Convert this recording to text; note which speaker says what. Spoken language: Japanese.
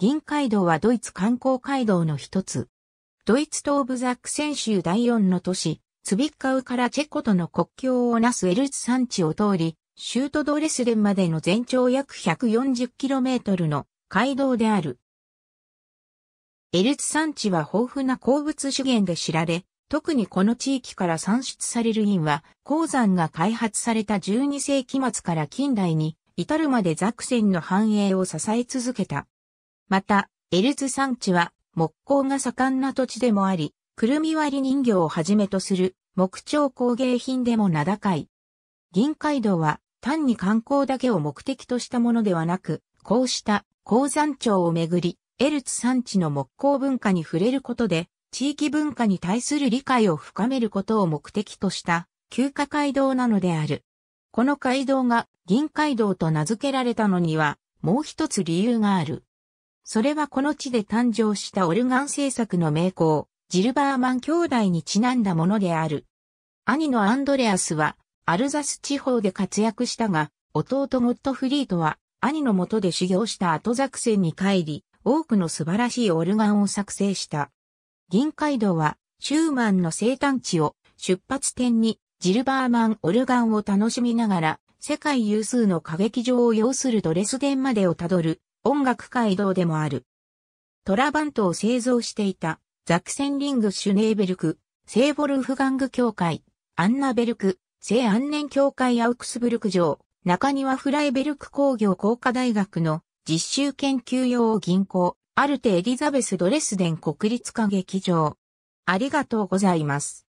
Speaker 1: 銀街道はドイツ観光街道の一つ。ドイツ東部ザクセン州第四の都市、ツビッカウからチェコとの国境をなすエルツ山地を通り、シュートドレスデンまでの全長約 140km の街道である。エルツ山地は豊富な鉱物資源で知られ、特にこの地域から産出される銀は、鉱山が開発された12世紀末から近代に至るまでザクセンの繁栄を支え続けた。また、エルズ山地は木工が盛んな土地でもあり、くるみ割り人形をはじめとする木彫工芸品でも名高い。銀街道は単に観光だけを目的としたものではなく、こうした鉱山町をめぐり、エルツ山地の木工文化に触れることで、地域文化に対する理解を深めることを目的とした旧化街道なのである。この街道が銀街道と名付けられたのには、もう一つ理由がある。それはこの地で誕生したオルガン製作の名工、ジルバーマン兄弟にちなんだものである。兄のアンドレアスは、アルザス地方で活躍したが、弟ゴッドフリートは、兄のもとで修行した後作戦に帰り、多くの素晴らしいオルガンを作成した。銀街道は、シューマンの生誕地を出発点に、ジルバーマンオルガンを楽しみながら、世界有数の歌劇場を要するドレスデンまでをたどる音楽街道でもある。トラバントを製造していたザクセンリング・シュネーベルク、聖ボルフガング協会、アンナベルク、聖安年協会アウクスブルク城、中庭フライベルク工業工科大学の実習研究用銀行、アルテ・エリザベス・ドレスデン国立歌劇場。ありがとうございます。